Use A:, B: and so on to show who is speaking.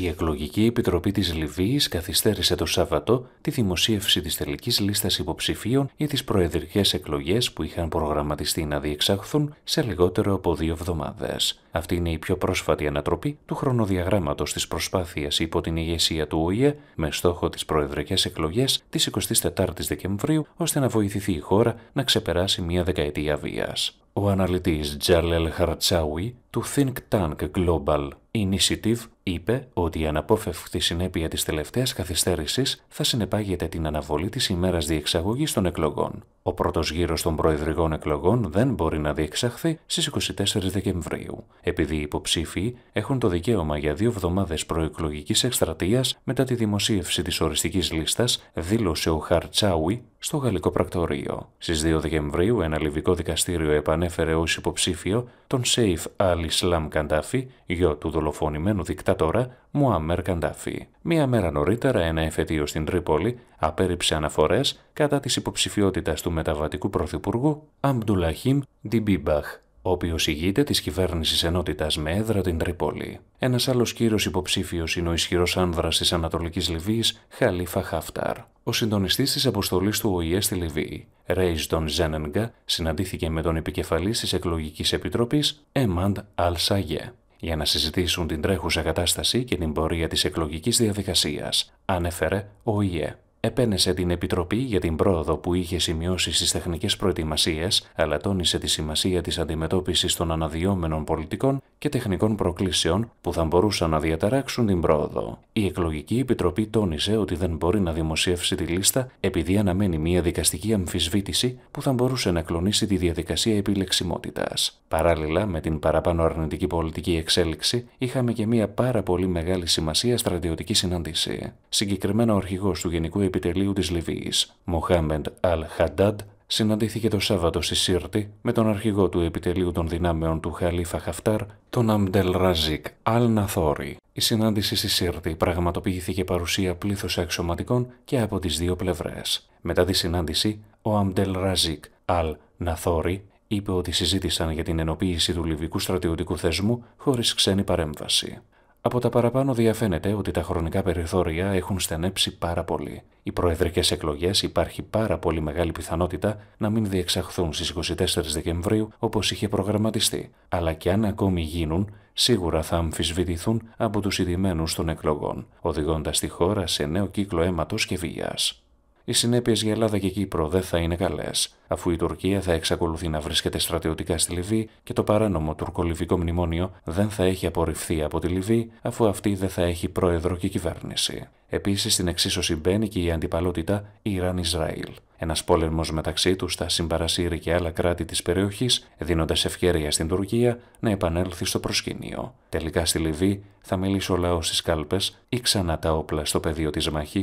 A: Η Εκλογική Επιτροπή της Λιβύης καθυστέρησε το Σάββατο τη δημοσίευση της τελικής λίστας υποψηφίων για τις προεδρικές εκλογές που είχαν προγραμματιστεί να διεξάχθουν σε λιγότερο από δύο εβδομάδες. Αυτή είναι η πιο πρόσφατη ανατροπή του χρονοδιαγράμματος της προσπάθειας υπό την ηγεσία του ΟΗΕ με στόχο τις προεδρικές εκλογές της 24ης Δεκεμβρίου ώστε να βοηθηθεί η χώρα να ξεπεράσει μια δεκαετία βίας. Ο αναλυτής Τζαλέλ Χαρτσάουι του Think Tank Global Initiative είπε ότι η αναπόφευκτη συνέπεια της τελευταίας καθυστέρησης θα συνεπάγεται την αναβολή της ημέρας διεξαγωγής των εκλογών. Ο πρώτος γύρος των προεδρικών εκλογών δεν μπορεί να διεξαχθεί στις 24 Δεκεμβρίου, επειδή οι υποψήφοι έχουν το δικαίωμα για δύο εβδομάδες προεκλογικής εκστρατείας μετά τη δημοσίευση της οριστικής λίστας, δήλωσε ο Χαρτσάουι στο γαλλικό πρακτορείο. Στις 2 Δεκεμβρίου, ένα λιβικό δικαστήριο επανέφερε ως υποψήφιο τον Σέιφ Αλ Ισλάμ Καντάφη, γιο του δολοφονημένου δικτάτου τώρα, Μουαμέρ Καντάφη. Μία μέρα νωρίτερα, ένα εφετείο στην Τρίπολη απέρριψε αναφορές κατά της υποψηφιότητας του μεταβατικού πρωθυπουργού Αμπτουλαχίμ Ντιμπίμπαχ, ο οποίος ηγείται της κυβέρνησης ενότητας με έδρα την Τρίπολη. Ένας άλλος κύριος υποψήφιος είναι ο ισχυρός άνδρας της Ανατολικής Λιβύης, Χαλίφα Χάφταρ. Ο συντονιστής της αποστολής του ΟΗΕ στη Λιβύη, Ρέις Ντον Ζένενγκα, συναντήθηκε με τον επικεφαλής της εκλογικής επιτροπής, Εμάντ Αλ Σαγέ για να συζητήσουν την τρέχουσα κατάσταση και την πορεία της εκλογικής διαδικασίας, ανέφερε ο ΙΕ επένεσε την Επιτροπή για την πρόοδο που είχε σημειώσει στις τεχνικές προετοιμασίες, αλλά τόνισε τη σημασία της αντιμετώπισης των αναδυόμενων πολιτικών και τεχνικών προκλήσεων που θα μπορούσαν να διαταράξουν την πρόοδο. Η Εκλογική Επιτροπή τόνισε ότι δεν μπορεί να δημοσιεύσει τη λίστα επειδή αναμένει μια δικαστική αμφισβήτηση που θα μπορούσε να κλονίσει τη διαδικασία επιλεξιμότητας. Παράλληλα με την παραπάνω αρνητική πολιτική εξέλιξη, είχαμε και μια πάρα πολύ μεγάλη σημασία στρατιωτική συνάντηση. Συγκεκριμένα ο αρχηγός του Γενικού επιτελείου της Λιβύης, Μοχάμεντ Αλ Χαντάντ, συναντήθηκε το Σάββατο στη Σύρτη με τον αρχηγό του επιτελείου των δυνάμεων του Χαλίφα Χαφτάρ, τον Αμπτελ Ραζίκ Αλ Ναθόρη. Η συνάντηση στη Σύρτη πραγματοποιήθηκε παρουσία πλήθους αξιωματικών και από τις δύο πλευρές. Μετά τη συνάντηση, ο Αμντελ Ραζίκ Αλ Ναθόρη είπε ότι συζήτησαν για την ενοποίηση του λιβικού στρατιωτικού θεσμού χωρίς ξένη παρέμβαση. Από τα παραπάνω διαφαίνεται ότι τα χρονικά περιθώρια έχουν στενέψει πάρα πολύ. Οι προεδρικές εκλογές υπάρχει πάρα πολύ μεγάλη πιθανότητα να μην διεξαχθούν στις 24 Δεκεμβρίου όπως είχε προγραμματιστεί, αλλά και αν ακόμη γίνουν, σίγουρα θα αμφισβητηθούν από τους ειδημένους των εκλογών, οδηγώντας τη χώρα σε νέο κύκλο αίματος και βίας οι συνέπειες για Ελλάδα και Κύπρο δεν θα είναι καλές, αφού η Τουρκία θα εξακολουθεί να βρίσκεται στρατιωτικά στη Λιβύη και το παράνομο τουρκο-λιβικό μνημόνιο δεν θα έχει απορριφθεί από τη Λιβύη, αφού αυτή δεν θα έχει πρόεδρο και κυβέρνηση. Επίσης, στην εξίσωση μπαίνει και η αντιπαλότητα Ιράν-Ισραήλ. Ένας πόλεμος μεταξύ τους θα συμπαρασύρει και άλλα κράτη της περιοχής, δίνοντας ευκαιρία στην Τουρκία να επανέλθει στο προσκήνιο. Τελικά στη Λιβύη θα μιλήσει ο λαός στις κάλπες ή ξανά τα όπλα στο πεδίο της μαχή